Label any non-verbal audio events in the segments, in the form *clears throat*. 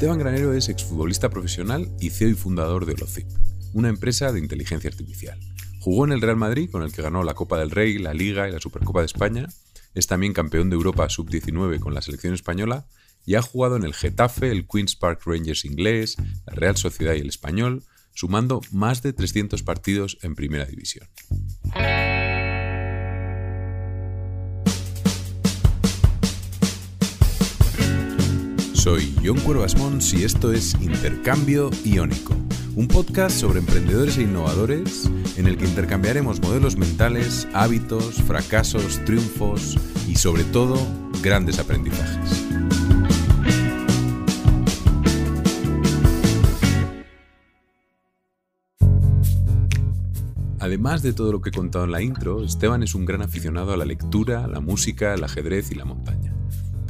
Esteban Granero es exfutbolista profesional y CEO y fundador de Olozip, una empresa de inteligencia artificial. Jugó en el Real Madrid, con el que ganó la Copa del Rey, la Liga y la Supercopa de España. Es también campeón de Europa Sub-19 con la selección española y ha jugado en el Getafe, el Queen's Park Rangers inglés, la Real Sociedad y el Español, sumando más de 300 partidos en Primera División. Soy John Cuervas Mons y esto es Intercambio Iónico, un podcast sobre emprendedores e innovadores en el que intercambiaremos modelos mentales, hábitos, fracasos, triunfos y sobre todo grandes aprendizajes. Además de todo lo que he contado en la intro, Esteban es un gran aficionado a la lectura, la música, el ajedrez y la montaña.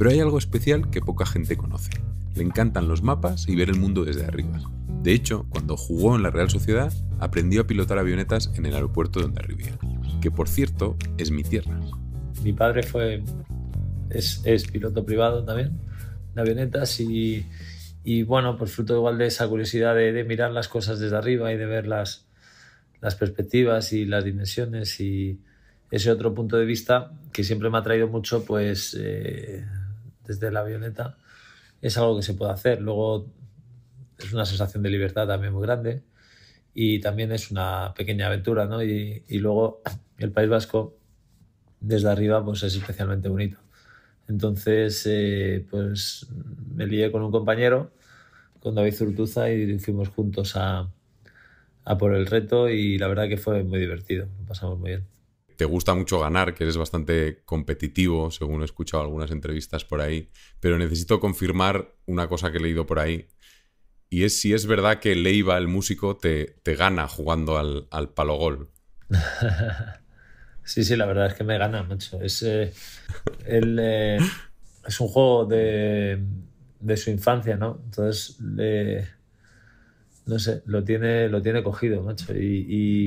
Pero hay algo especial que poca gente conoce. Le encantan los mapas y ver el mundo desde arriba. De hecho, cuando jugó en la Real Sociedad, aprendió a pilotar avionetas en el aeropuerto donde arribía que por cierto es mi tierra. Mi padre fue, es, piloto privado también de avionetas y, bueno, por pues fruto igual de esa curiosidad de, mirar las cosas desde arriba y de ver las, perspectivas y las dimensiones y ese otro punto de vista que siempre me ha traído mucho, pues... Eh, desde la avioneta, es algo que se puede hacer. Luego es una sensación de libertad también muy grande y también es una pequeña aventura, Y, luego el País Vasco desde arriba pues es especialmente bonito. Entonces, eh, pues me lié con un compañero, con David Zurtuza, y fuimos juntos a, por el reto y la verdad que fue muy divertido, lo pasamos muy bien te gusta mucho ganar, que eres bastante competitivo, según he escuchado algunas entrevistas por ahí, pero necesito confirmar una cosa que he leído por ahí. Y es si es verdad que Leiva, el músico, te, te gana jugando al, al palo gol. *laughs* sí, sí, la verdad es que me gana, mucho. Es, eh, eh, es un juego de, de, su infancia, ¿no? Entonces, le no sé, lo tiene, lo tiene cogido, macho. Y,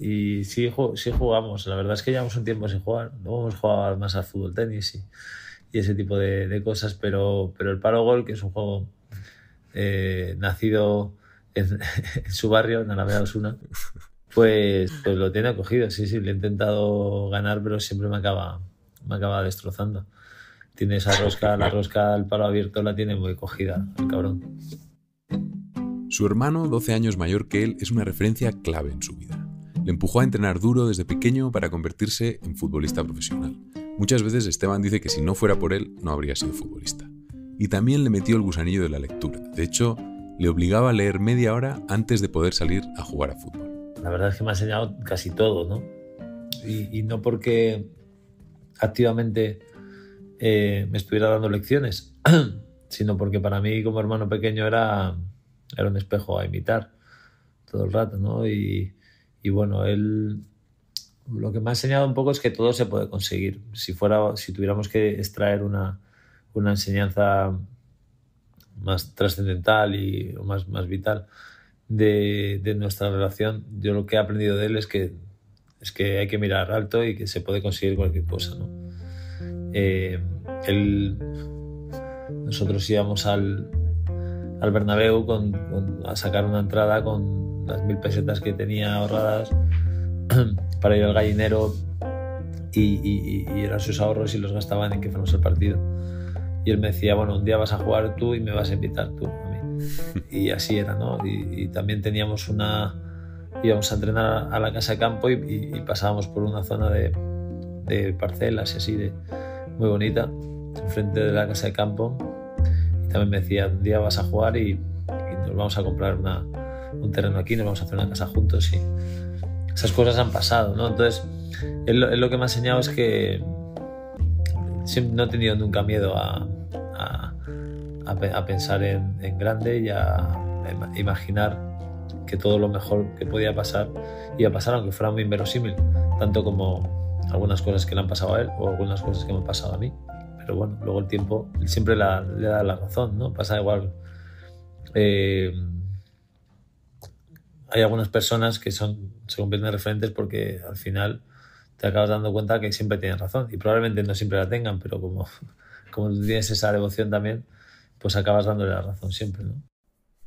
y, y sí, jugamos, la verdad es que llevamos un tiempo sin jugar, no hemos jugado más al fútbol, tenis y, ese tipo de, cosas, pero, pero el paro gol, que es un juego eh, nacido *laughs* en, su barrio, en Alameda Osuna, pues, pues lo tiene cogido, sí, sí, le he intentado ganar, pero siempre me acaba, me acaba destrozando. Tiene esa rosca, la rosca el paro abierto la tiene muy cogida, el cabrón. Su hermano, 12 años mayor que él, es una referencia clave en su vida. Le empujó a entrenar duro desde pequeño para convertirse en futbolista profesional. Muchas veces Esteban dice que si no fuera por él no habría sido futbolista. Y también le metió el gusanillo de la lectura. De hecho, le obligaba a leer media hora antes de poder salir a jugar a fútbol. La verdad es que me ha enseñado casi todo, ¿no? Y, no porque activamente eh, me estuviera dando lecciones, *clears throat* sino porque para mí como hermano pequeño era era un espejo a imitar todo el rato, ¿no? Y, bueno, él lo que me ha enseñado un poco es que todo se puede conseguir. Si, fuera, si tuviéramos que extraer una, enseñanza más trascendental y más, más vital de, nuestra relación, yo lo que he aprendido de él es que, es que hay que mirar alto y que se puede conseguir cualquier cosa. ¿no? Eh, él, nosotros íbamos al, al Bernabéu con, a sacar una entrada con las mil pesetas que tenía ahorradas *clears throat* para ir al gallinero y, eran sus ahorros y los gastaban en que fuéramos al partido. Y él me decía, bueno, un día vas a jugar tú y me vas a invitar tú a mí. *laughs* Y así era, ¿no? Y, también teníamos una... íbamos a entrenar a la casa de campo y, pasábamos por una zona de, de parcelas y así, de, muy bonita, enfrente de la casa de campo me decía, un día vas a jugar y, nos vamos a comprar una, un terreno aquí, nos vamos a hacer una casa juntos y esas cosas han pasado, ¿no? Entonces, él, lo que me ha enseñado es que no he tenido nunca miedo a, a, pensar en, en, grande y a, imaginar que todo lo mejor que podía pasar iba a pasar, aunque fuera muy inverosímil, tanto como algunas cosas que le han pasado a él o algunas cosas que me han pasado a mí. Pero bueno, luego el tiempo siempre le da la razón, ¿no? Pasa igual. Eh, hay algunas personas que son, se convierten en referentes porque al final te acabas dando cuenta que siempre tienen razón y probablemente no siempre la tengan, pero como, *laughs* tienes esa devoción también, pues acabas dándole la razón siempre, ¿no?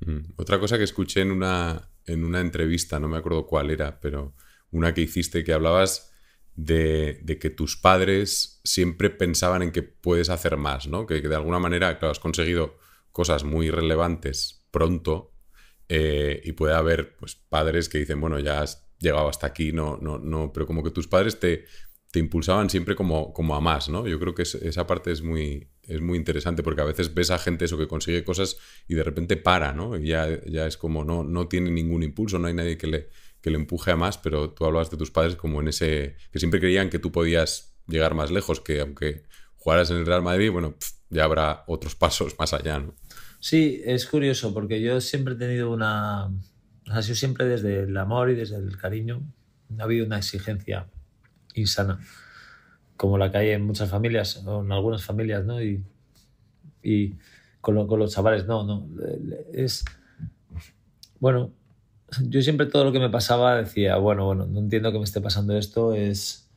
Mm. Otra cosa que escuché en una, en una entrevista, no me acuerdo cuál era, pero una que hiciste que hablabas de, que tus padres siempre pensaban en que puedes hacer más, ¿no? Que, de alguna manera, claro, has conseguido cosas muy relevantes pronto eh, y puede haber pues, padres que dicen, bueno, ya has llegado hasta aquí, no, no, no, pero como que tus padres te, te impulsaban siempre como, como a más, ¿no? Yo creo que esa parte es muy, es muy interesante porque a veces ves a gente eso que consigue cosas y de repente para, ¿no? ya, ya es como no, no tiene ningún impulso, no hay nadie que le, que le empuje a más, pero tú hablabas de tus padres como en ese, que siempre creían que tú podías llegar más lejos, que aunque jugaras en el Real Madrid, bueno, ya habrá otros *laughs* pasos más allá, ¿no? Sí, es curioso, porque yo siempre he tenido una, ha sido siempre desde el amor y desde el cariño, ha habido una exigencia insana, como la que hay en muchas familias, o en algunas familias, ¿no? Y, y con, con, los chavales, no, no, es, bueno, yo siempre todo lo que me pasaba decía, bueno, bueno, no entiendo que me esté pasando esto, es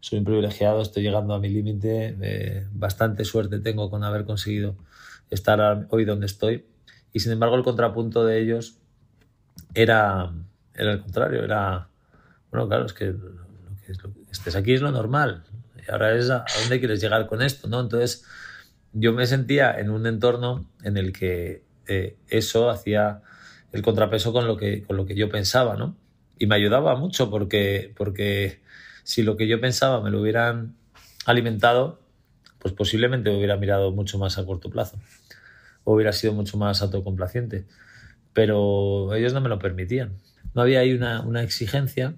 soy un privilegiado, estoy llegando a mi límite, eh, bastante suerte tengo con haber conseguido estar hoy donde estoy. Y sin embargo el contrapunto de ellos era, era el contrario, era, bueno, claro, es que, lo que, estés aquí es lo normal, y ahora es a, dónde quieres llegar con esto, ¿no? Entonces yo me sentía en un entorno en el que eh, eso hacía el contrapeso con lo que, con lo que yo pensaba, ¿no? Y me ayudaba mucho porque, porque si lo que yo pensaba me lo hubieran alimentado, pues posiblemente hubiera mirado mucho más a corto plazo o hubiera sido mucho más autocomplaciente. Pero ellos no me lo permitían. No había ahí una, exigencia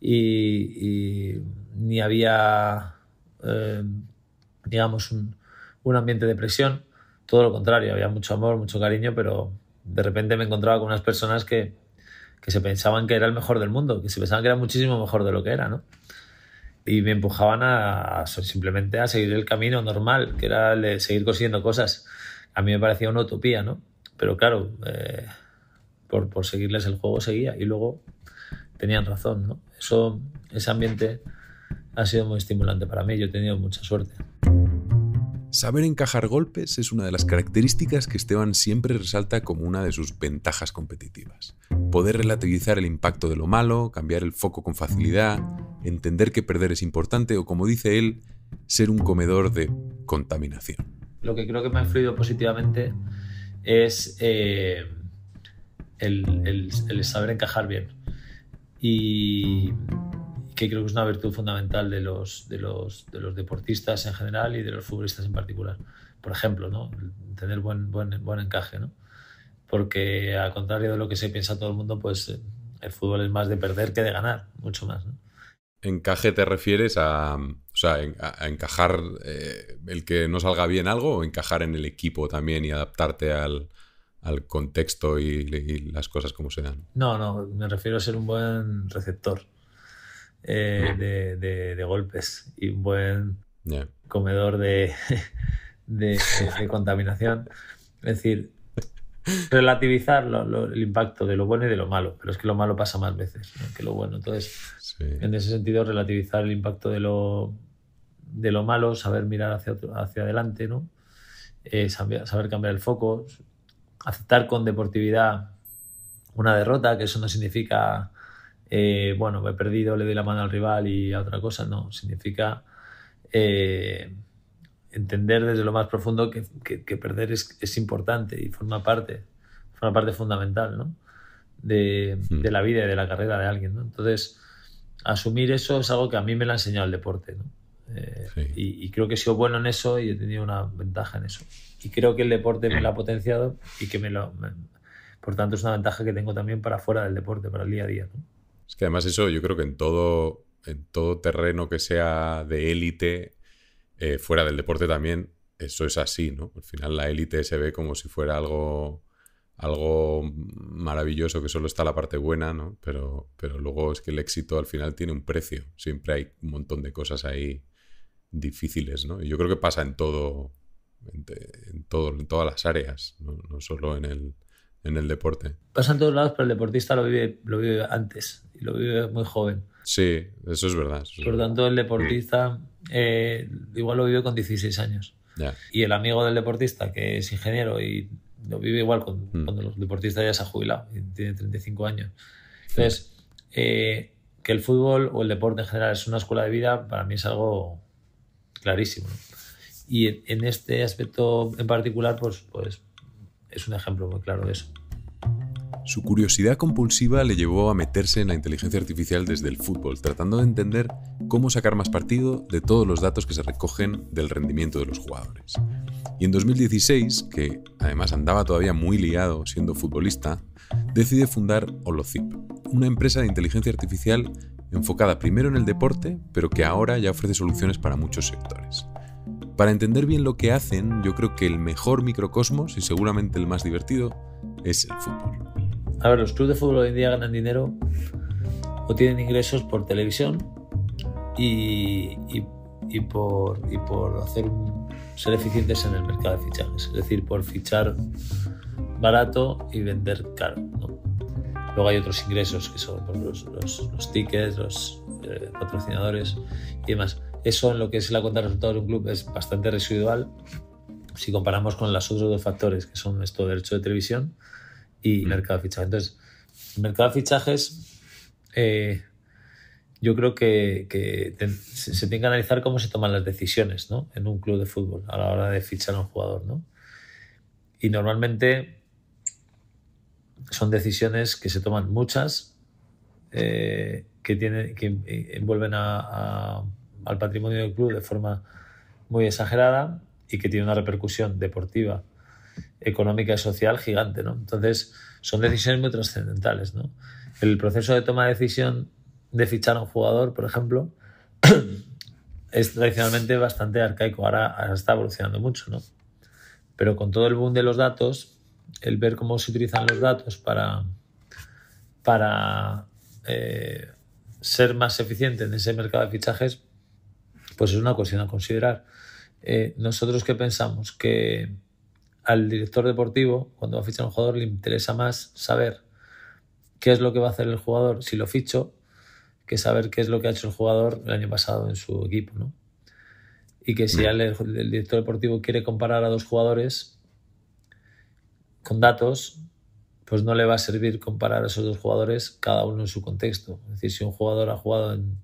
y, ni había, eh, digamos, un ambiente de presión. Todo lo contrario, había mucho amor, mucho cariño, pero de repente me encontraba con unas personas que, se pensaban que era el mejor del mundo, que se pensaban que era muchísimo mejor de lo que era, Y me empujaban a, simplemente a seguir el camino normal, que era el de seguir consiguiendo cosas. A mí me parecía una utopía, ¿no? Pero claro, eh, por, por, seguirles el juego seguía y luego tenían razón, Eso, ese ambiente ha sido muy estimulante para mí, yo he tenido mucha suerte. Saber encajar golpes es una de las características que Esteban siempre resalta como una de sus ventajas competitivas. Poder relativizar el impacto de lo malo, cambiar el foco con facilidad, entender que perder es importante o, como dice él, ser un comedor de contaminación. Lo que creo que me ha influido positivamente es eh, el, el saber encajar bien. Y que creo que es una virtud fundamental de los, de los, de los deportistas en general y de los futbolistas en particular. Por ejemplo, ¿no? tener buen, buen, buen encaje, ¿no? porque al contrario de lo que se piensa todo el mundo, pues eh, el fútbol es más de perder que de ganar, mucho más. ¿Encaje te refieres a, o sea, a, encajar eh, el que no salga bien algo o encajar en el equipo también y adaptarte al, al contexto y, y, las cosas como se dan? No, no, me refiero a ser un buen receptor eh, de, golpes y un buen comedor *laughs* de, de, contaminación. Es decir, relativizar el impacto de lo bueno y de lo malo, pero es que lo malo pasa más veces que lo bueno. Entonces, en ese sentido, relativizar el impacto de lo, de lo malo, saber mirar hacia, hacia adelante, ¿no? Eh, saber cambiar el foco, aceptar con deportividad una derrota, que eso no significa eh, bueno, me he perdido, le doy la mano al rival y a otra cosa. No, significa eh, entender desde lo más profundo que, perder es, importante y forma parte, forma parte fundamental ¿no? de, hmm. la vida y de la carrera de alguien. Entonces, asumir eso es algo que a mí me lo ha enseñado el deporte. Eh, y, creo que he sido bueno en eso y he tenido una ventaja en eso. Y creo que el deporte me lo ha potenciado y que me lo... por tanto, es una ventaja que tengo también para fuera del deporte, para el día a día. ¿no? que además eso yo creo que en todo, en todo terreno que sea de élite, eh, fuera del deporte también, eso es así, ¿no? Al final la élite se ve como si fuera algo, algo maravilloso, que solo está la parte buena, ¿no? Pero, pero luego es que el éxito al final tiene un precio, siempre hay un montón de cosas ahí difíciles, ¿no? yo creo que pasa en todo, en, todo, en todas las áreas, no solo en el, en el deporte. Pasa en todos lados, pero el deportista lo vive, lo vive antes y lo vive muy joven. Sí, eso es verdad. Por lo tanto, el deportista eh, igual lo vive con 16 años. Y el amigo del deportista, que es ingeniero y lo vive igual mm. cuando el deportista ya se ha jubilado y tiene 35 años. Entonces, eh, que el fútbol o el deporte en general es una escuela de vida, para mí es algo clarísimo. Y en, este aspecto en particular, pues, pues es un ejemplo muy claro de eso. Su curiosidad compulsiva le llevó a meterse en la inteligencia artificial desde el fútbol, tratando de entender cómo sacar más partido de todos los datos que se recogen del rendimiento de los jugadores. Y en 2016, que además andaba todavía muy liado siendo futbolista, decide fundar Holozip, una empresa de inteligencia artificial enfocada primero en el deporte, pero que ahora ya ofrece soluciones para muchos sectores. Para entender bien lo que hacen, yo creo que el mejor microcosmos y seguramente el más divertido es el fútbol. A ver, los clubes de fútbol hoy en día ganan dinero o tienen ingresos por televisión y, por, hacer ser eficientes en el mercado de fichajes, es decir, por fichar barato y vender caro. Luego hay otros ingresos que son pues, los, tickets, los eh, patrocinadores y demás. Eso en lo que es la cuenta de resultados de un club es bastante residual si comparamos con los otros dos factores, que son esto derecho de televisión y mm. mercado de fichajes. Entonces, mercado de fichajes, eh, yo creo que, se, tiene que analizar cómo se toman las decisiones ¿no? en un club de fútbol a la hora de fichar a un jugador. ¿no? Y normalmente son decisiones que se toman muchas, eh, que, tiene, que envuelven a al patrimonio del club de forma muy exagerada y que tiene una repercusión deportiva, económica y social gigante. ¿no? Entonces, son decisiones muy trascendentales. ¿no? El proceso de toma de decisión de fichar a un jugador, por ejemplo, *clears throat* es tradicionalmente bastante arcaico. Ahora, está evolucionando mucho, ¿no? Pero con todo el boom de los datos, el ver cómo se utilizan los datos para, para eh, ser más eficiente en ese mercado de fichajes, pues es una cuestión a considerar. Eh, nosotros que pensamos que al director deportivo, cuando va a fichar un jugador, le interesa más saber qué es lo que va a hacer el jugador si lo ficho, que saber qué es lo que ha hecho el jugador el año pasado en su equipo. Y que si mm. el director deportivo quiere comparar a dos jugadores con datos, pues no le va a servir comparar a esos dos jugadores cada uno en su contexto. Es decir, si un jugador ha jugado en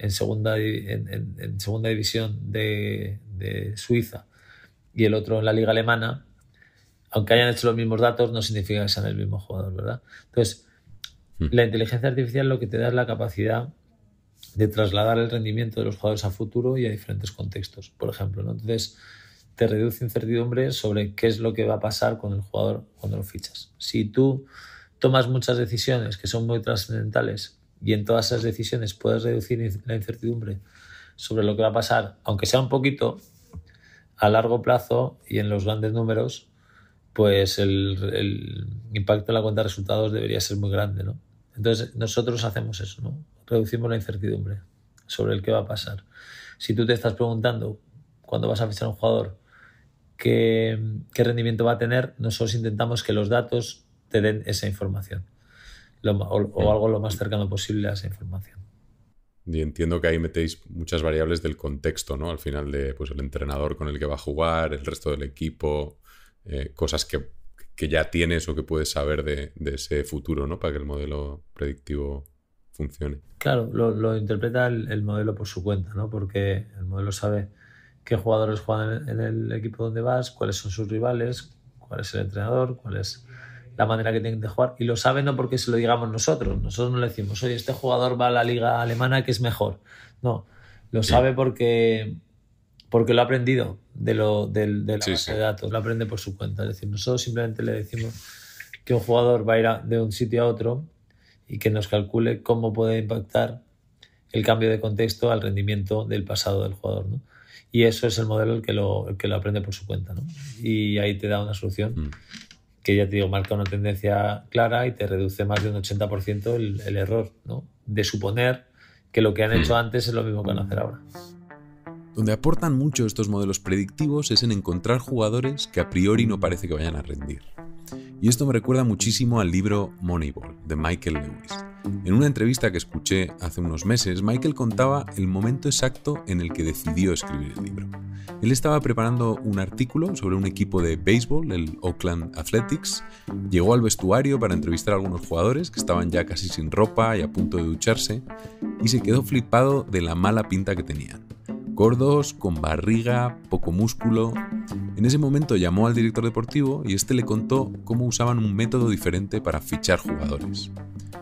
en segunda, en, segunda división de, Suiza y el otro en la liga alemana, aunque hayan hecho los mismos datos, no significa que sean el mismo jugador, ¿verdad? Entonces, hmm. la inteligencia artificial lo que te da es la capacidad de trasladar el rendimiento de los jugadores a futuro y a diferentes contextos, por ejemplo. ¿no? Entonces, te reduce incertidumbre sobre qué es lo que va a pasar con el jugador cuando lo fichas. Si tú tomas muchas decisiones que son muy trascendentales y en todas esas decisiones puedes reducir la incertidumbre sobre lo que va a pasar, aunque sea un poquito, a largo plazo y en los grandes números, pues el, impacto en la cuenta de resultados debería ser muy grande. ¿no? Entonces nosotros hacemos eso, ¿no? reducimos la incertidumbre sobre el que va a pasar. Si tú te estás preguntando cuándo vas a fichar a un jugador, qué rendimiento va a tener, nosotros intentamos que los datos te den esa información o, algo lo más cercano posible a esa información. Y entiendo que ahí metéis muchas variables del contexto, ¿no? Al final de pues, el entrenador con el que va a jugar, el resto del equipo, eh, cosas que, ya tienes o que puedes saber de, ese futuro, ¿no? Para que el modelo predictivo funcione. Claro, lo, lo interpreta el, modelo por su cuenta, ¿no? Porque el modelo sabe qué jugadores juegan en el equipo donde vas, cuáles son sus rivales, cuál es el entrenador, cuál es la manera que tienen de jugar. Y lo sabe no porque se lo digamos nosotros. Nosotros no le decimos, oye, este jugador va a la liga alemana que es mejor. No, lo sabe porque, porque lo ha aprendido de, lo, la base de datos, lo aprende por su cuenta. Es decir, nosotros simplemente le decimos que un jugador va a ir de un sitio a otro y que nos calcule cómo puede impactar el cambio de contexto al rendimiento del pasado del jugador. Y eso es el modelo el que lo, que lo aprende por su cuenta. ¿no? Y ahí te da una solución. Mm que ya te digo, marca una tendencia clara y te reduce más de un 80% el, error, ¿no? De suponer que lo que han hecho hmm. antes es lo mismo que van a hacer ahora. Donde aportan mucho estos modelos predictivos es en encontrar jugadores que a priori no parece que vayan a rendir. Y esto me recuerda muchísimo al libro Moneyball de Michael Lewis. En una entrevista que escuché hace unos meses, Michael contaba el momento exacto en el que decidió escribir el libro. Él estaba preparando un artículo sobre un equipo de béisbol, el Oakland Athletics, llegó al vestuario para entrevistar a algunos jugadores que estaban ya casi sin ropa y a punto de ducharse, y se quedó flipado de la mala pinta que tenían gordos, con barriga, poco músculo. En ese momento llamó al director deportivo y este le contó cómo usaban un método diferente para fichar jugadores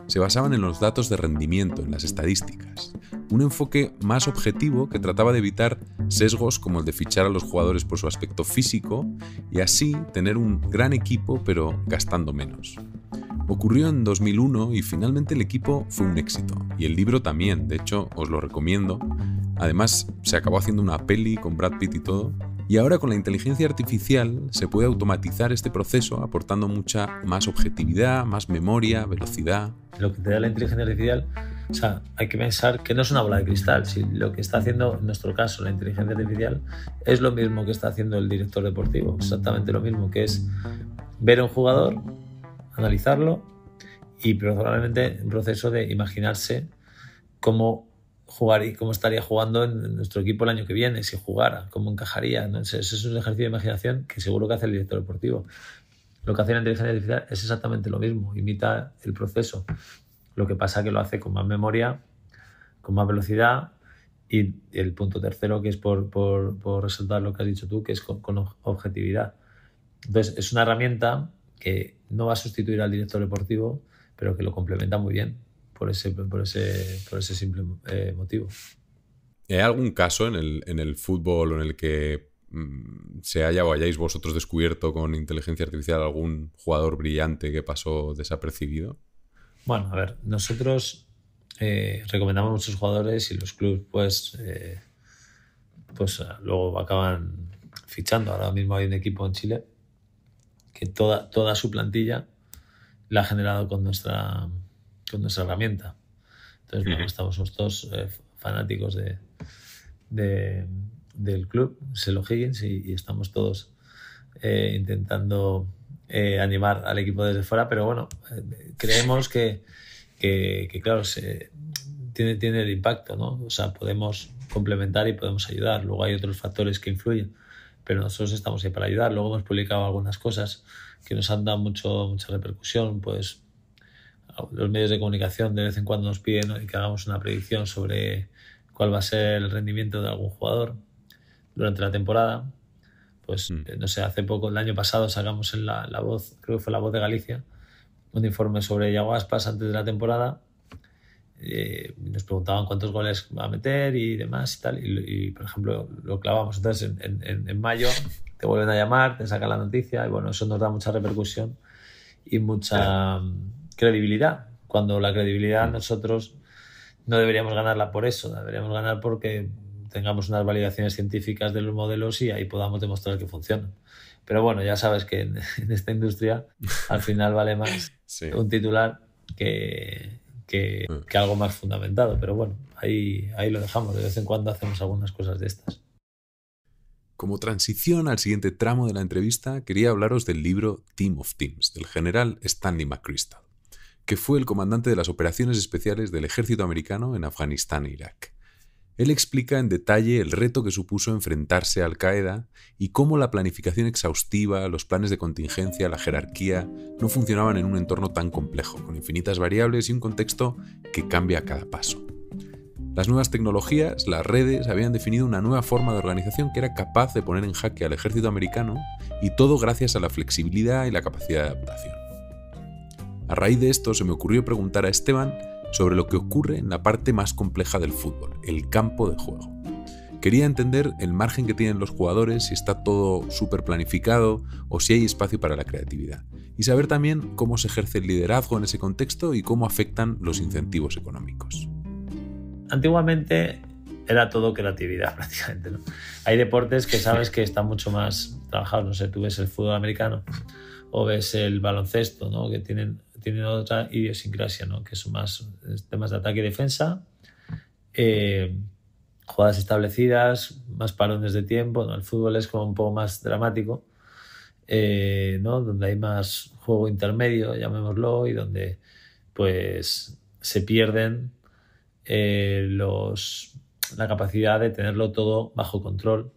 se basaban en los datos de rendimiento, en las estadísticas. Un enfoque más objetivo que trataba de evitar sesgos como el de fichar a los jugadores por su aspecto físico y así tener un gran equipo pero gastando menos. Ocurrió en 2001 y finalmente el equipo fue un éxito. Y el libro también, de hecho, os lo recomiendo. Además, se acabó haciendo una peli con Brad Pitt y todo, y ahora con la inteligencia artificial se puede automatizar este proceso aportando mucha más objetividad, más memoria, velocidad. Lo que te da la inteligencia artificial, o sea, hay que pensar que no es una bola de cristal. Si lo que está haciendo, en nuestro caso, la inteligencia artificial es lo mismo que está haciendo el director deportivo, exactamente lo mismo, que es ver a un jugador, analizarlo y probablemente un proceso de imaginarse cómo jugar y cómo estaría jugando en nuestro equipo el año que viene, si jugara, cómo encajaría. Ese, es un ejercicio de imaginación que seguro que hace el director deportivo. Lo que hace la inteligencia artificial es exactamente lo mismo, imita el proceso. Lo que pasa que lo hace con más memoria, con más velocidad y el punto tercero que es por, por, por resaltar lo que has dicho tú, que es con, con objetividad. Entonces, es una herramienta que no va a sustituir al director deportivo, pero que lo complementa muy bien por ese, por ese, por ese simple eh, motivo. ¿Hay algún caso en el, en fútbol en el que mm, se haya o hayáis vosotros descubierto con inteligencia artificial algún jugador brillante que pasó desapercibido? Bueno, a ver, nosotros eh, recomendamos a nuestros jugadores y los clubes pues, eh, pues ah, luego acaban fichando. Ahora mismo hay un equipo en Chile que toda, toda su plantilla la ha generado con nuestra con nuestra herramienta. Entonces, estamos todos eh, fanáticos de, del club, Selo Higgins, y, estamos todos eh, intentando eh, animar al equipo desde fuera, pero bueno, creemos que, que claro, se, tiene, tiene el impacto, ¿no? O sea, podemos complementar y podemos ayudar. Luego hay otros factores que influyen, pero nosotros estamos ahí para ayudar. Luego hemos publicado algunas cosas que nos han dado mucho, mucha repercusión, pues los medios de comunicación de vez en cuando nos piden que hagamos una predicción sobre cuál va a ser el rendimiento de algún jugador durante la temporada. Pues, mm. eh, no sé, hace poco, el año pasado, sacamos en la, la, voz, creo que fue la voz de Galicia, un informe sobre Yaguaspas antes de la temporada. Eh, nos preguntaban cuántos goles va a meter y demás y tal. Y, por ejemplo, lo clavamos. Entonces, en, mayo te vuelven a llamar, te sacan la noticia y bueno, eso nos da mucha repercusión y mucha... Mm, credibilidad, cuando la credibilidad mm. nosotros no deberíamos ganarla por eso, deberíamos ganar porque tengamos unas validaciones científicas de los modelos y ahí podamos demostrar que funcionan. Pero bueno, ya sabes que *laughs* en, esta industria al final vale más *laughs* un titular mm. que, algo más fundamentado. Pero bueno, ahí, ahí lo dejamos. De vez en cuando hacemos algunas cosas de estas. Como transición al siguiente tramo de la entrevista, quería hablaros del libro Team of Teams del general Stanley McChrystal que fue el comandante de las operaciones especiales del ejército americano en Afganistán e Irak. Él explica en detalle el reto que supuso enfrentarse a Al-Qaeda y cómo la planificación exhaustiva, los planes de contingencia, la jerarquía, no funcionaban en un entorno tan complejo, con infinitas variables y un contexto que cambia a cada paso. Las nuevas tecnologías, las redes, habían definido una nueva forma de organización que era capaz de poner en jaque al ejército americano y todo gracias a la flexibilidad y la capacidad de adaptación. A raíz de esto se me ocurrió preguntar a Esteban sobre lo que ocurre en la parte más compleja del fútbol, el campo de juego. Quería entender el margen que tienen los jugadores, si está todo súper planificado o si hay espacio para la creatividad. Y saber también cómo se ejerce el liderazgo en ese contexto y cómo afectan los incentivos económicos. Antiguamente era todo creatividad *laughs* prácticamente. Hay deportes que sabes que están mucho más trabajados. No sé, tú ves el fútbol americano o ves el baloncesto, ¿no? que tienen tienen otra idiosincrasia, ¿no? que son más eh, temas de ataque y defensa, eh, jugadas establecidas, más parones de tiempo. El fútbol es como un poco más dramático, eh, ¿no? donde hay más juego intermedio, llamémoslo, y donde pues se pierden los, la capacidad de tenerlo todo bajo control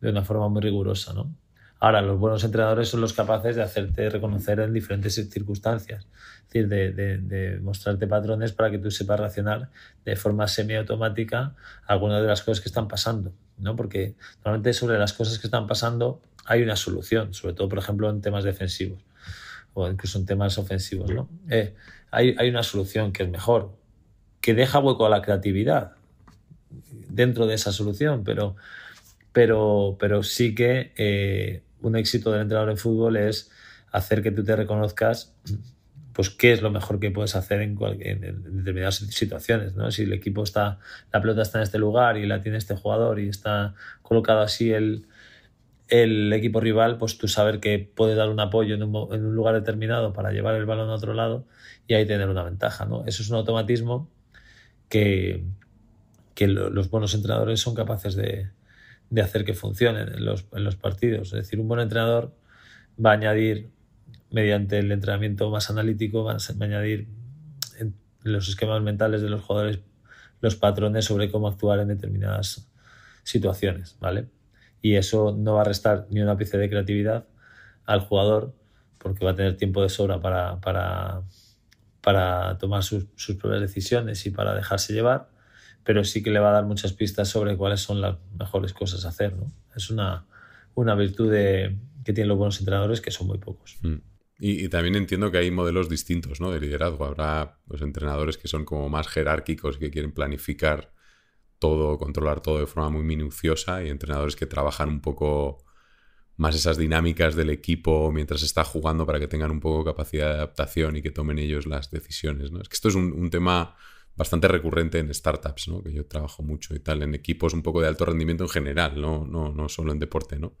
de una forma muy rigurosa. ¿no? Ahora, los buenos entrenadores son los capaces de hacerte reconocer en diferentes circunstancias, es decir, de, mostrarte patrones para que tú sepas racionar de forma semiautomática algunas de las cosas que están pasando, ¿no? Porque normalmente sobre las cosas que están pasando hay una solución, sobre todo, por ejemplo, en temas defensivos o incluso en temas ofensivos, ¿no? Eh, hay, una solución que es mejor, que deja hueco a la creatividad dentro de esa solución, pero, pero, pero sí que... Eh, un éxito del entrenador en fútbol es hacer que tú te reconozcas pues qué es lo mejor que puedes hacer en, determinadas situaciones, ¿no? Si el equipo está, la pelota está en este lugar y la tiene este jugador y está colocado así el, equipo rival, pues tú saber que puede dar un apoyo en un, lugar determinado para llevar el balón a otro lado y ahí tener una ventaja, ¿no? Eso es un automatismo que los buenos entrenadores son capaces de, de hacer que funcionen en los, partidos. Es decir, un buen entrenador va a añadir, mediante el entrenamiento más analítico, va a añadir en los esquemas mentales de los jugadores los patrones sobre cómo actuar en determinadas situaciones, ¿vale? Y eso no va a restar ni una pieza de creatividad al jugador porque va a tener tiempo de sobra para, para, tomar sus, sus propias decisiones y para dejarse llevar pero sí que le va a dar muchas pistas sobre cuáles son las mejores cosas a hacer. ¿no? Es una, virtud de, que tienen los buenos entrenadores, que son muy pocos. Mm. Y, también entiendo que hay modelos distintos ¿no? de liderazgo. Habrá los pues, entrenadores que son como más jerárquicos, que quieren planificar todo, controlar todo de forma muy minuciosa, y entrenadores que trabajan un poco más esas dinámicas del equipo mientras está jugando para que tengan un poco capacidad de adaptación y que tomen ellos las decisiones. Es que esto es un, un tema bastante recurrente en startups, ¿no? que yo trabajo mucho y tal, en equipos un poco de alto rendimiento en general, no, no, no solo en deporte. ¿no?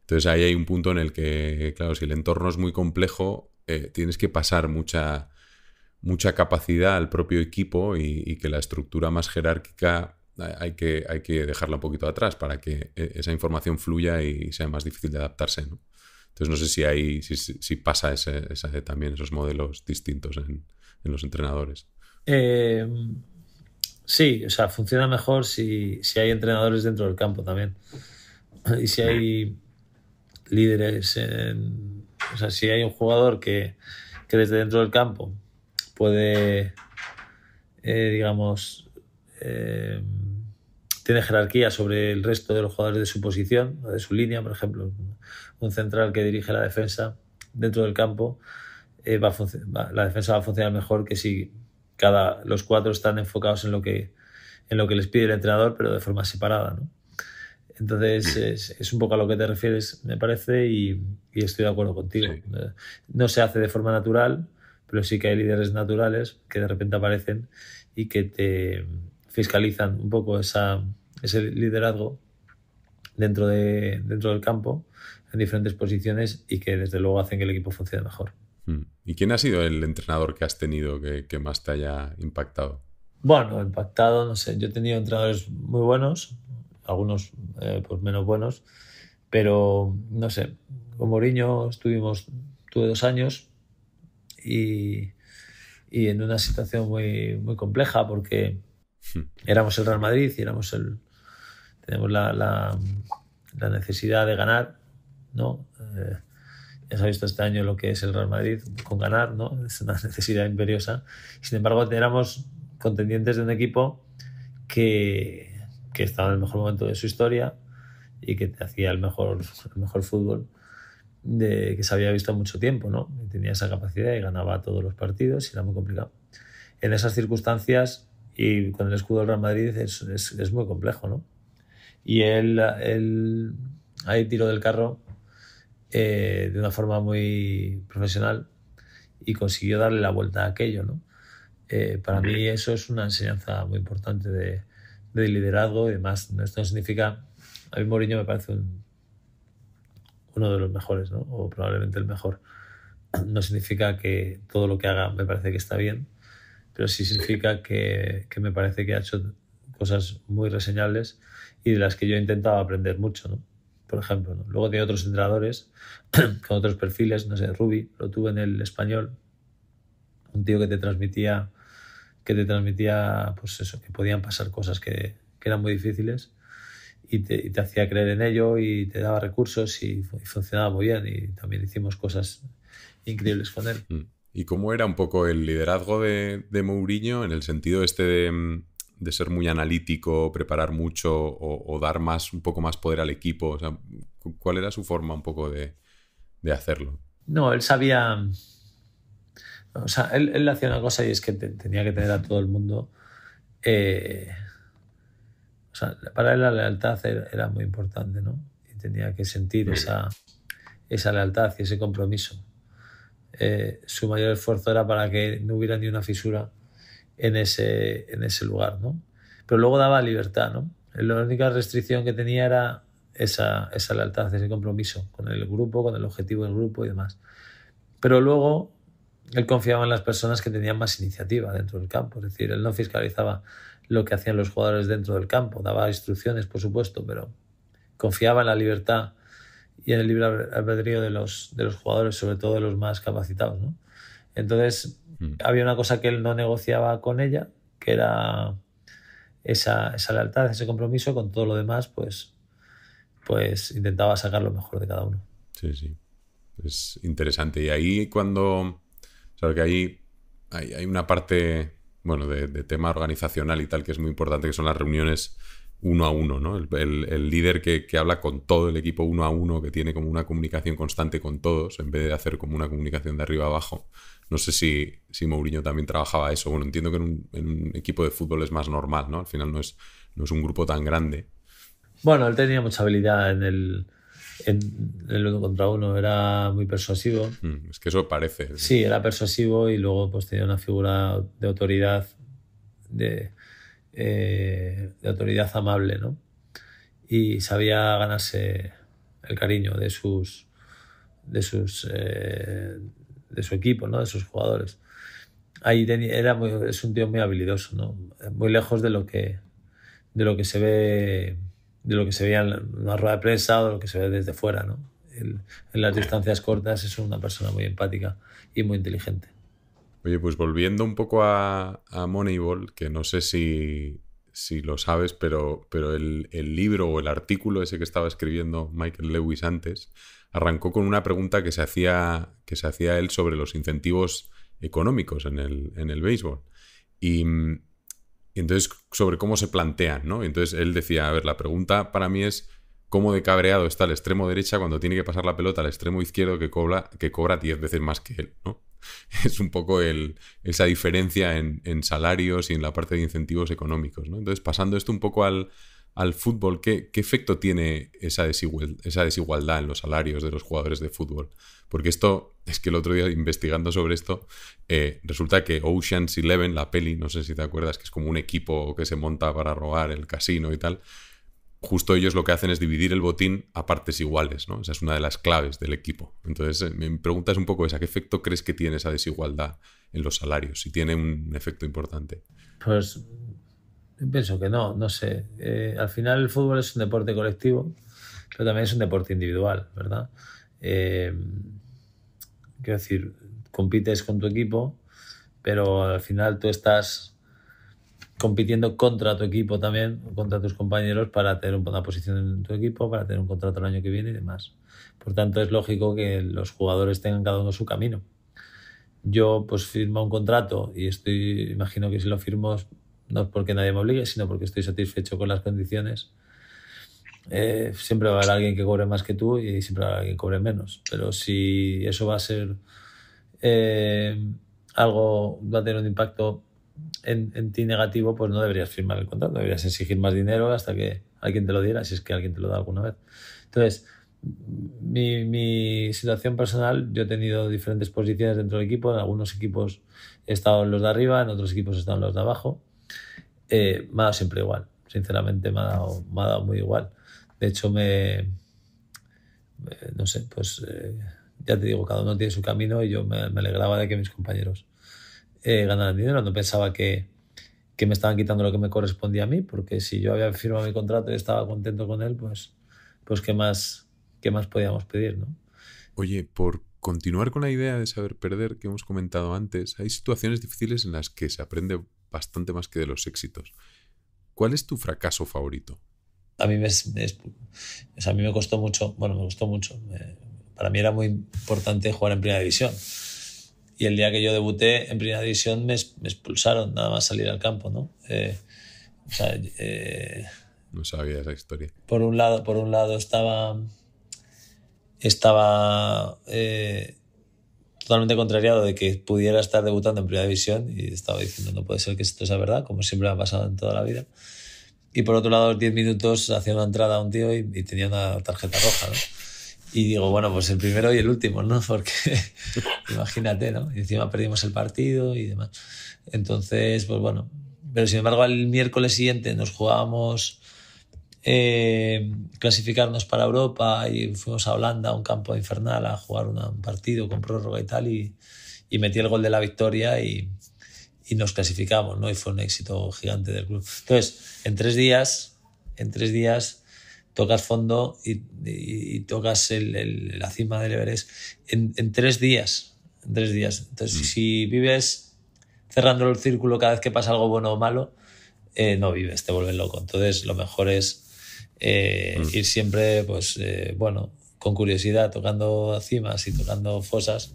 Entonces ahí hay un punto en el que, claro, si el entorno es muy complejo, eh, tienes que pasar mucha, mucha capacidad al propio equipo y, que la estructura más jerárquica eh, hay que, hay que dejarla un poquito atrás para que eh, esa información fluya y sea más difícil de adaptarse. Entonces no sé si, hay, si, pasa ese, también esos modelos distintos en los entrenadores. Em, sí, o sea, funciona mejor si, si, hay entrenadores dentro del campo también. Y si hay líderes, o sea, si hay un jugador que, desde dentro del campo puede, eh, digamos, em, tiene jerarquía sobre el resto de los jugadores de su posición, de su línea, por ejemplo, un central que dirige la defensa dentro del campo, eh, la defensa va a funcionar mejor que si cada, los cuatro están enfocados en lo, que, en lo que les pide el entrenador, pero de forma separada. ¿no? Entonces, es, un poco a lo que te refieres, me parece, y, estoy de acuerdo contigo. Eh, no se hace de forma natural, pero sí que hay líderes naturales que de repente aparecen y que te fiscalizan un poco esa, ese liderazgo dentro, de, dentro del campo, en diferentes posiciones, y que desde luego hacen que el equipo funcione mejor. Mm. ¿Y quién ha sido el entrenador que has tenido que, más te haya impactado? Bueno, impactado, no sé. Yo he tenido entrenadores muy buenos, algunos eh, pues menos buenos, pero no sé. Con Moriño estuvimos, tuve dos años y, en una situación muy, muy compleja porque hmm. éramos el Real Madrid y éramos el, tenemos la, necesidad de ganar, ¿no? Eh, se ha visto este año lo que es el Real Madrid con ganar, ¿no? Es una necesidad imperiosa. Sin embargo, éramos contendientes de un equipo que, estaba en el mejor momento de su historia y que hacía el mejor, el mejor fútbol de, que se había visto mucho tiempo, ¿no? Tenía esa capacidad y ganaba todos los partidos y era muy complicado. En esas circunstancias y con el escudo del Real Madrid es, muy complejo, ¿no? Y el él ahí tiro del carro eh, de una forma muy profesional y consiguió darle la vuelta a aquello. ¿no? Eh, para mí eso es una enseñanza muy importante de, liderazgo y demás. Esto no significa, a mí Moriño me parece uno de los mejores, ¿no? o probablemente el mejor. No significa que todo lo que haga me parece que está bien, pero sí significa que, que me parece que ha hecho cosas muy reseñables y de las que yo he intentado aprender mucho. ¿no? por ejemplo. Luego tiene otros entrenadores *clears throat* con otros perfiles, no sé, Rubi, lo tuve en el español, un tío que te transmitía, que te transmitía, pues eso, que podían pasar cosas que, eran muy difíciles y te, hacía creer en ello y te daba recursos y, funcionaba muy bien y también hicimos cosas increíbles con él. Mm. ¿Y cómo era un poco el liderazgo de, de Mourinho en el sentido este de mm, de ser muy analítico, preparar mucho o, dar más, un poco más poder al equipo? ¿Cuál era su forma un poco de, hacerlo? No, él sabía... O sea, él, hacía una cosa y es que tenía que tener a todo el mundo... Eh, para él la lealtad era, muy importante, ¿no? Y tenía que sentir esa, esa lealtad y ese compromiso. Eh, su mayor esfuerzo era para que no hubiera ni una fisura en ese, en ese lugar, ¿no? Pero luego daba libertad, ¿no? La única restricción que tenía era esa, lealtad, ese compromiso con el grupo, con el objetivo del grupo y demás. Pero luego él confiaba en las personas que tenían más iniciativa dentro del campo, es decir, él no fiscalizaba lo que hacían los jugadores dentro del campo, daba instrucciones, por supuesto, pero confiaba en la libertad y en el libre albedrío de los, de los jugadores, sobre todo de los más capacitados. ¿no? Entonces, Mm. Había una cosa que él no negociaba con ella, que era esa, esa, lealtad, ese compromiso, con todo lo demás, pues, pues intentaba sacar lo mejor de cada uno. Sí, sí. Es interesante. Y ahí cuando... Sabes que ahí hay, una parte, bueno, de, tema organizacional y tal que es muy importante, que son las reuniones uno a uno, ¿no? El, líder que, que, habla con todo el equipo uno a uno, que tiene como una comunicación constante con todos, en vez de hacer como una comunicación de arriba abajo. No sé si, si Mourinho también trabajaba eso. Bueno, entiendo que en un, equipo de fútbol es más normal, ¿no? Al final no es, no es un grupo tan grande. Bueno, él tenía mucha habilidad en el, en, uno contra uno, era muy persuasivo. Mm, es que eso parece. Sí, era persuasivo y luego pues tenía una figura de autoridad, de, eh, de autoridad amable, ¿no? Y sabía ganarse el cariño de sus, de sus eh, de su equipo, ¿no? de sus jugadores. Ahí era es un tío muy habilidoso, ¿no? muy lejos de lo que, de lo que se ve de lo que se veía en la rueda de prensa o de lo que se ve desde fuera. ¿no? en las distancias cortas es una persona muy empática y muy inteligente. Oye, pues volviendo un poco a, a Moneyball, que no sé si, si lo sabes, pero, pero el, el, libro o el artículo ese que estaba escribiendo Michael Lewis antes, arrancó con una pregunta que se hacía, que se hacía él sobre los incentivos económicos en el, béisbol. Y, entonces, sobre cómo se plantean, ¿no? entonces él decía, a ver, la pregunta para mí es cómo de cabreado está el extremo derecha cuando tiene que pasar la pelota al extremo izquierdo que cobra, que cobra 10 veces más que él, ¿no? *laughs* Es un poco el, esa diferencia en, en, salarios y en la parte de incentivos económicos, ¿no? Entonces, pasando esto un poco al, al fútbol, ¿qué, qué efecto tiene esa, esa desigualdad en los salarios de los jugadores de fútbol? Porque esto, es que el otro día investigando sobre esto, eh, resulta que Ocean's Eleven, la peli, no sé si te acuerdas, que es como un equipo que se monta para robar el casino y tal, justo ellos lo que hacen es dividir el botín a partes iguales, ¿no? Esa es una de las claves del equipo. Entonces, eh, me preguntas un poco esa, ¿qué efecto crees que tiene esa desigualdad en los salarios? Si tiene un efecto importante. Pues Pienso que no, no sé. Eh, al final el fútbol es un deporte colectivo, pero también es un deporte individual, ¿verdad? Eh, quiero decir, compites con tu equipo, pero al final tú estás compitiendo contra tu equipo también, contra tus compañeros para tener una posición en tu equipo, para tener un contrato el año que viene y demás. Por tanto, es lógico que los jugadores tengan cada uno su camino. Yo pues firmo un contrato y estoy, imagino que si lo firmo no porque nadie me obligue, sino porque estoy satisfecho con las condiciones. Eh, siempre va a haber alguien que cobre más que tú y siempre va a haber alguien que cobre menos. Pero si eso va a ser eh, algo, va a tener un impacto en, ti negativo, pues no deberías firmar el contrato, deberías exigir más dinero hasta que alguien te lo diera, si es que alguien te lo da alguna vez. Entonces, mi, mi situación personal, yo he tenido diferentes posiciones dentro del equipo, en algunos equipos he estado en los de arriba, en otros equipos he estado en los de abajo eh, me ha dado siempre igual, sinceramente me ha dado, muy igual. De hecho, me, no sé, pues eh, ya te digo, cada uno tiene su camino y yo me, alegraba de que mis compañeros eh, ganaran dinero. No pensaba que, me estaban quitando lo que me correspondía a mí, porque si yo había firmado mi contrato y estaba contento con él, pues, pues ¿qué, más, qué más podíamos pedir? ¿no? Oye, por continuar con la idea de saber perder que hemos comentado antes, hay situaciones difíciles en las que se aprende bastante más que de los éxitos. ¿Cuál es tu fracaso favorito? A mí me, a mí me costó mucho, bueno, me gustó mucho. para mí era muy importante jugar en primera división. Y el día que yo debuté en primera división me, expulsaron, nada más salir al campo, ¿no? Eh, eh, no sabía esa historia. Por un lado, por un lado estaba, estaba eh, totalmente contrariado de que pudiera estar debutando en primera división y estaba diciendo no puede ser que esto sea verdad, como siempre ha pasado en toda la vida. Y por otro lado, 10 minutos hacía una entrada a un tío y, tenía una tarjeta roja, Y digo, bueno, pues el primero y el último, ¿no? *laughs* Porque *laughs* imagínate, ¿no? Y encima perdimos el partido y demás. Entonces, pues bueno. Pero sin embargo, el miércoles siguiente nos jugábamos eh, clasificarnos para Europa y fuimos a Holanda, a un campo infernal, a jugar un partido con prórroga y tal, y, metí el gol de la victoria y, nos clasificamos, ¿no? Y fue un éxito gigante del club. Entonces, en tres días, en tres días tocas fondo y, tocas la cima del Everest en, en, tres días, en tres días. Entonces, mm. si vives cerrando el círculo cada vez que pasa algo bueno o malo, eh, no vives, te vuelves loco. Entonces, lo mejor es eh, mm. ir siempre, pues, eh, bueno, con curiosidad, tocando cimas y tocando fosas,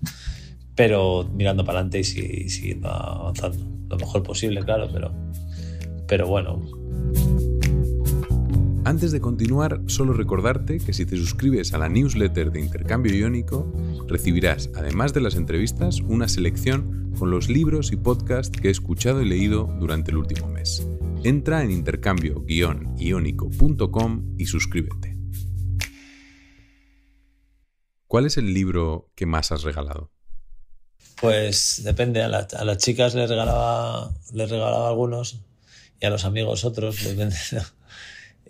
pero mirando para adelante y, siguiendo avanzando. Lo mejor posible, claro, pero, pero bueno. Antes de continuar, solo recordarte que si te suscribes a la newsletter de Intercambio Iónico, recibirás, además de las entrevistas, una selección con los libros y podcasts que he escuchado y leído durante el último mes. Entra en intercambio ionicocom y suscríbete. ¿Cuál es el libro que más has regalado? Pues depende, a, las chicas les regalaba, les regalaba algunos y a los amigos otros, *laughs* depende.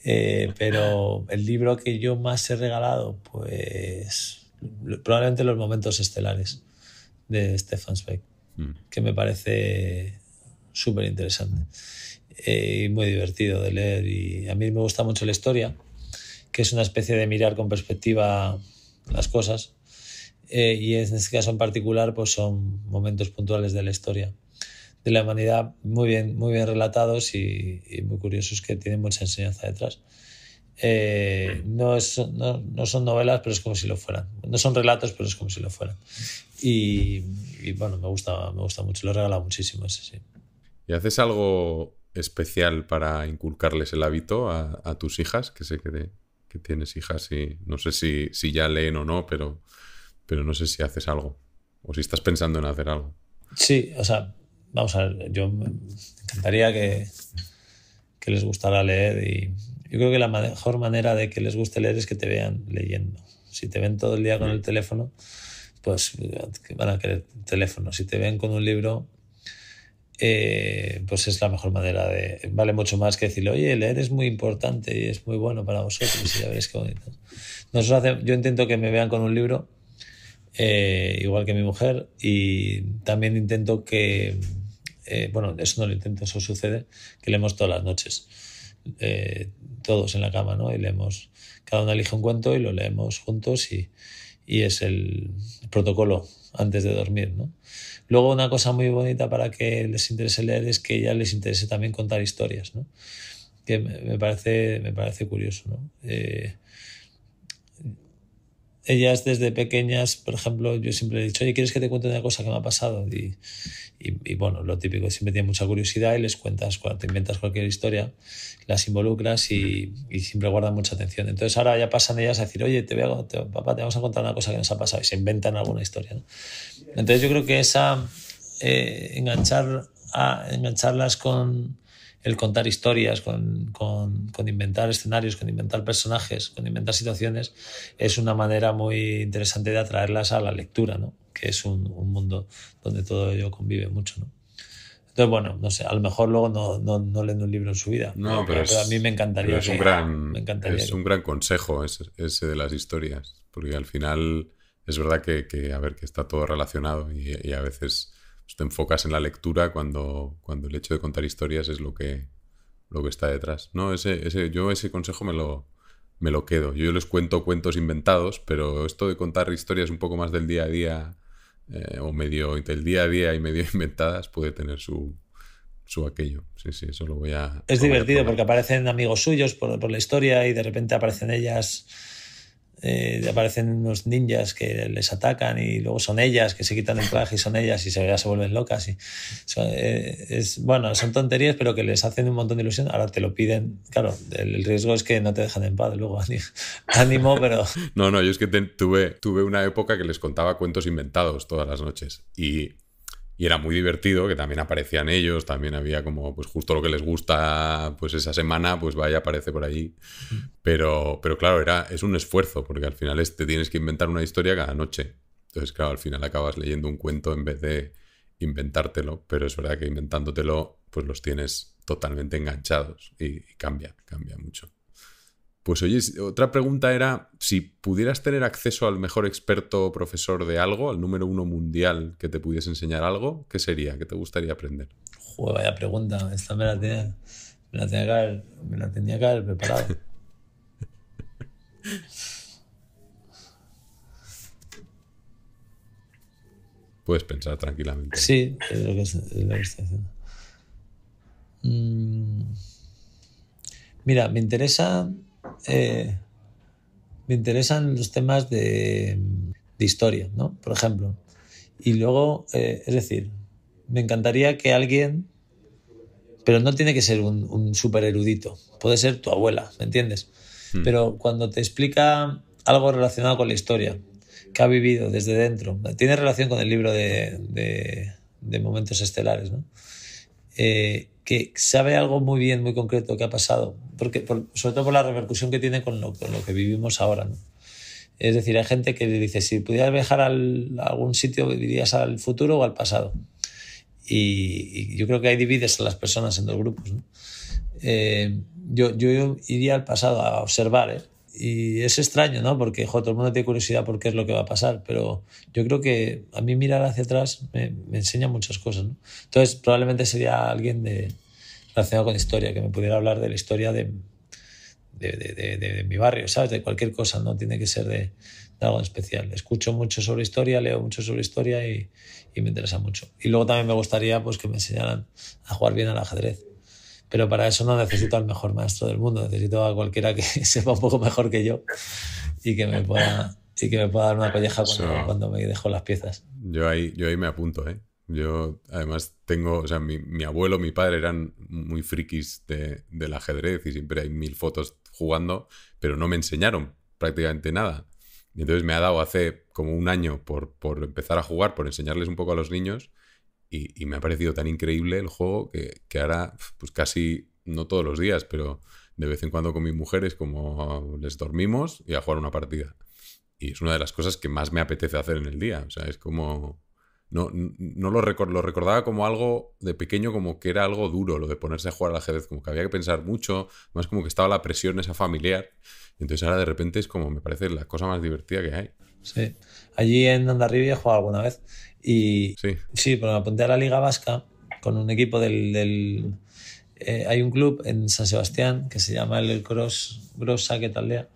Eh, pero el libro que yo más he regalado, pues probablemente Los Momentos Estelares de Stefan Speck, mm. que me parece súper interesante. Eh, y muy divertido de leer. Y a mí me gusta mucho la historia, que es una especie de mirar con perspectiva las cosas. Eh, y en este caso en particular, pues son momentos puntuales de la historia de la humanidad muy bien, muy bien relatados y, muy curiosos que tienen mucha enseñanza detrás. Eh, no, es, no, son novelas, pero es como si lo fueran. No son relatos, pero es como si lo fueran. Y, bueno, me gusta, me gusta mucho, lo he regalado muchísimo, ese sí. ¿Y haces algo especial para inculcarles el hábito a, tus hijas, que sé que, que, tienes hijas y no sé si, ya leen o no, pero, pero no sé si haces algo o si estás pensando en hacer algo. Sí, o sea, vamos a ver, yo me encantaría que, que les gustara leer y yo creo que la mejor manera de que les guste leer es que te vean leyendo. Si te ven todo el día con mm. el teléfono, pues van a querer teléfono. Si te ven con un libro, eh, pues es la mejor manera de. Vale mucho más que decirle, oye, leer es muy importante y es muy bueno para vosotros y ya veréis qué bonito. Nosotros hace, yo intento que me vean con un libro, eh, igual que mi mujer, y también intento que. Eh, bueno, eso no lo intento, eso sucede, que leemos todas las noches. todos en la cama, ¿no? Y leemos. Cada uno elige un cuento y lo leemos juntos y, y es el protocolo antes de dormir. ¿no? Luego una cosa muy bonita para que les interese leer es que ya les interese también contar historias, que me parece, me parece curioso. ¿no? Eh, ellas desde pequeñas, por ejemplo, yo siempre he dicho, oye, ¿quieres que te cuente una cosa que me ha pasado? Y, bueno, lo típico, siempre tienen mucha curiosidad y les cuentas, te inventas cualquier historia, las involucras y, siempre guardan mucha atención. Entonces ahora ya pasan ellas a decir, oye, te voy a, papá, te vamos a contar una cosa que nos ha pasado y se inventan alguna historia. Entonces yo creo que esa, eh, enganchar a, engancharlas con el contar historias, con, inventar escenarios, con inventar personajes, con inventar situaciones, es una manera muy interesante de atraerlas a la lectura, ¿no? que es un, mundo donde todo ello convive mucho. ¿no? Entonces, bueno, no sé, a lo mejor luego no, no, leen un libro en su vida. pero, a mí me encantaría. es, un gran, es un gran consejo ese, ese, de las historias, porque al final es verdad que, a ver, que está todo relacionado y a veces pues te enfocas en la lectura cuando, cuando el hecho de contar historias es lo que, lo que está detrás. No, ese, ese, yo ese consejo me lo, me lo quedo. Yo les cuento cuentos inventados, pero esto de contar historias un poco más del día a día eh, o medio del día a día y medio *laughs* inventadas puede tener su, su aquello. Sí, sí, eso lo voy a... Es divertido porque aparecen amigos suyos por, por la historia y de repente aparecen ellas eh, aparecen unos ninjas que les atacan y luego son ellas que se quitan el traje y son ellas y se, se vuelven locas. Y, eh, es, bueno, son tonterías, pero que les hacen un montón de ilusión. Ahora te lo piden. Claro, el, riesgo es que no te dejan en paz luego. *laughs* Ánimo, pero. *laughs* no, no, yo es que tuve, tuve una época que les contaba cuentos inventados todas las noches y y era muy divertido, que también aparecían ellos, también había como, pues justo lo que les gusta, pues esa semana, pues vaya, aparece por ahí. Mm. Pero, pero claro, era, es un esfuerzo, porque al final te tienes que inventar una historia cada noche. Entonces, claro, al final acabas leyendo un cuento en vez de inventártelo, pero es verdad que inventándotelo, pues los tienes totalmente enganchados y, y cambia, cambia mucho. Pues oye, otra pregunta era si pudieras tener acceso al mejor experto o profesor de algo, al número uno mundial que te pudiese enseñar algo, ¿qué sería? ¿Qué te gustaría aprender? Joder, vaya pregunta, esta me la tenía, me la tenía, que, haber, me la tenía que preparado. *laughs* Puedes pensar tranquilamente. Sí, es lo que, estoy haciendo. Mm. Mira, me interesa eh, me interesan los temas de, historia, ¿no? Por ejemplo. Y luego, eh, es decir, me encantaría que alguien, pero no tiene que ser un, un super erudito, puede ser tu abuela, ¿me entiendes? Hmm. Pero cuando te explica algo relacionado con la historia, que ha vivido desde dentro, tiene relación con el libro de, de Momentos Estelares, ¿no? Eh, que sabe algo muy bien, muy concreto que ha pasado, porque sobre todo por la repercusión que tiene con lo, que vivimos ahora. Es decir, hay gente que dice, si pudieras viajar a algún sitio, ¿vivirías al futuro o al pasado? Y, yo creo que hay divides a las personas en dos grupos. Eh, yo, yo, iría al pasado a observar, ¿eh? Y es extraño, ¿no? Porque todo el mundo tiene curiosidad por qué es lo que va a pasar, pero yo creo que a mí mirar hacia atrás me, enseña muchas cosas, ¿no? Entonces, probablemente sería alguien de, relacionado con historia, que me pudiera hablar de la historia de, de, mi barrio, ¿sabes? De cualquier cosa, no tiene que ser de, algo especial. Escucho mucho sobre historia, leo mucho sobre historia y, y, me interesa mucho. Y luego también me gustaría pues, que me enseñaran a jugar bien al ajedrez pero para eso no necesito al mejor maestro del mundo, necesito a cualquiera que *laughs* sepa un poco mejor que yo y que me pueda, y que me pueda dar una colleja cuando, me dejo las piezas. Yo ahí, yo ahí me apunto, ¿eh? Yo además tengo, o sea, mi, abuelo, mi padre eran muy frikis del ajedrez y siempre hay mil fotos jugando, pero no me enseñaron prácticamente nada. Y entonces me ha dado hace como un año por, por empezar a jugar, por enseñarles un poco a los niños y, me ha parecido tan increíble el juego que, que ahora, pues casi, no todos los días, pero de vez en cuando con mis mujeres, como les dormimos y a jugar una partida. Y es una de las cosas que más me apetece hacer en el día. O sea, es como. No, no lo, lo recordaba como algo de pequeño, como que era algo duro lo de ponerse a jugar al ajedrez, como que había que pensar mucho, más como que estaba la presión esa familiar. Entonces ahora de repente es como, me parece la cosa más divertida que hay. Sí. Allí en Andarribia he jugado alguna vez y sí, pero me apunté a la Liga Vasca con un equipo del... Eh, hay un club en San Sebastián que se llama el Cross, Grossa tal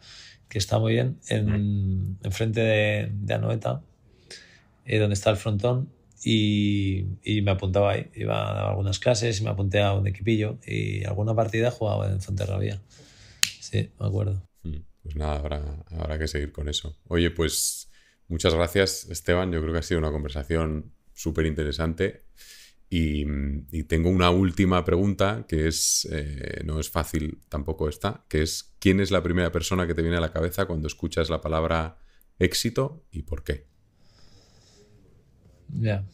que está muy bien, en, frente de, de Anoeta, eh, donde está el frontón. Y, me apuntaba ahí. Iba a algunas clases y me apunté a un equipillo y alguna partida jugaba en Fonterrabía. Sí, me acuerdo. Mm, pues nada, habrá que seguir con eso. Oye, pues Muchas gracias, Esteban. Yo creo que ha sido una conversación súper interesante. Mm, y, tengo una última pregunta que es, eh, no es fácil tampoco esta, que es, ¿quién es la primera persona que te viene a la cabeza cuando escuchas la palabra éxito y por qué? Ya.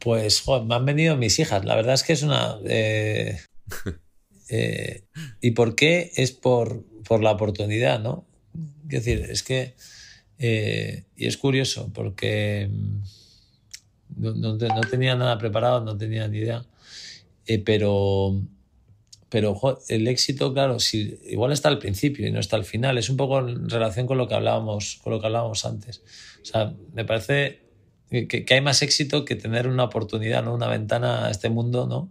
Pues me han venido mis hijas. La verdad es que es una... Eh, *laughs* Eh, ¿Y por qué? Es por, por, la oportunidad, ¿no? Es decir, es que... Eh, y es curioso porque mm, no, no, tenía nada preparado, no tenía ni idea. Eh, pero pero el éxito, claro, si, igual está al principio y no está al final. Es un poco en relación con lo que hablábamos, con lo que hablábamos antes. O sea, me parece que, que hay más éxito que tener una oportunidad, ¿no? una ventana a este mundo, ¿no?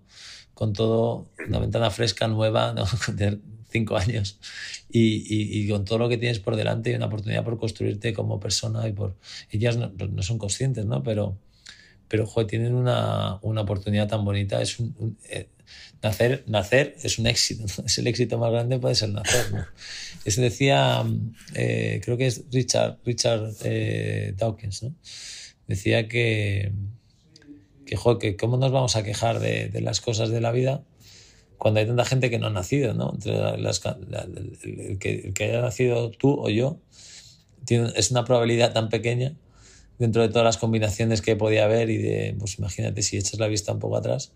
con todo, una ventana fresca, nueva, *laughs* de cinco años, y, con todo lo que tienes por delante y una oportunidad por construirte como persona y por... Ellas no, son conscientes, ¿no? Pero, pero joder, tienen una, oportunidad tan bonita. Es eh, nacer, es un éxito, *laughs* es el éxito más grande puede ser nacer. Eso decía, eh, creo que es Richard, Richard eh, Dawkins, ¿no? decía que, que, que cómo nos vamos a quejar de, las cosas de la vida cuando hay tanta gente que no ha nacido, ¿no? que, haya nacido tú o yo es una probabilidad tan pequeña dentro de todas las combinaciones que podía haber y de, pues imagínate si echas la vista un poco atrás,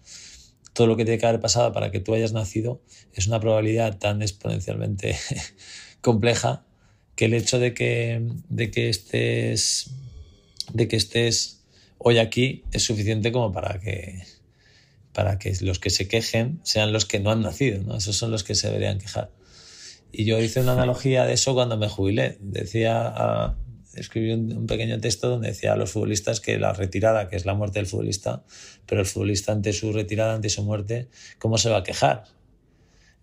todo lo que tiene que haber pasado para que tú hayas nacido es una probabilidad tan exponencialmente *laughs* compleja que el hecho de que, de que estés de que estés hoy aquí es suficiente como para que, para que los que se quejen sean los que no han nacido, ¿no? Esos son los que se deberían quejar. Y yo hice una analogía de eso cuando me jubilé. Decía, escribí un, pequeño texto donde decía a los futbolistas que la retirada, que es la muerte del futbolista, pero el futbolista ante su retirada, ante su muerte, ¿cómo se va a quejar?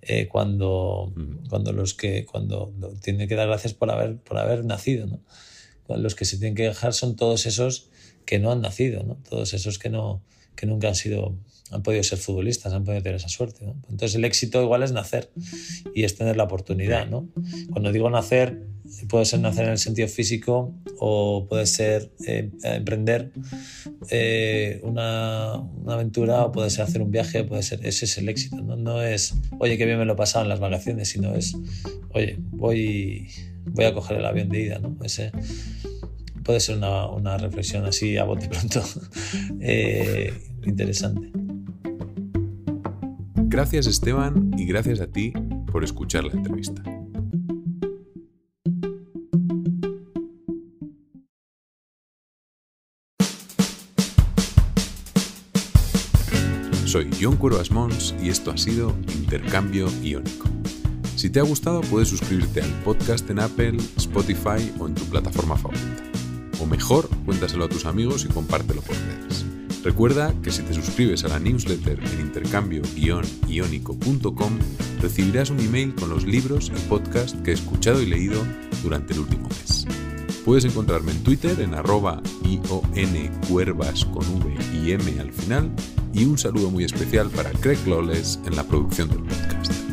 Eh, cuando, mm. cuando, los que, cuando tiene que dar gracias por haber, por haber nacido. ¿no? Los que se tienen que quejar son todos esos que no han nacido, ¿no? todos esos que, no, que nunca han sido han podido ser futbolistas, han podido tener esa suerte. Entonces el éxito igual es nacer y es tener la oportunidad. ¿no? Cuando digo nacer, puede ser nacer en el sentido físico o puede ser eh, emprender eh, una, aventura o puede ser hacer un viaje, puede ser, ese es el éxito. No, es, oye, que bien me lo pasaban en las vacaciones, sino es, oye, voy, voy a coger el avión de ida. ¿no? puede ser una, reflexión así a bote *laughs* pronto eh, interesante. Gracias Esteban y gracias a ti por escuchar la entrevista. Soy John Cuervas Mons y esto ha sido Intercambio Iónico. Si te ha gustado, puedes suscribirte al podcast en Apple, Spotify o en tu plataforma favorita mejor, cuéntaselo a tus amigos y compártelo por redes. Recuerda que si te suscribes a la newsletter en intercambio ionicocom recibirás un email con los libros y podcast que he escuchado y leído durante el último mes. Puedes encontrarme en Twitter en arroba cuervas con V y M al final y un saludo muy especial para Craig Lawless en la producción del podcast.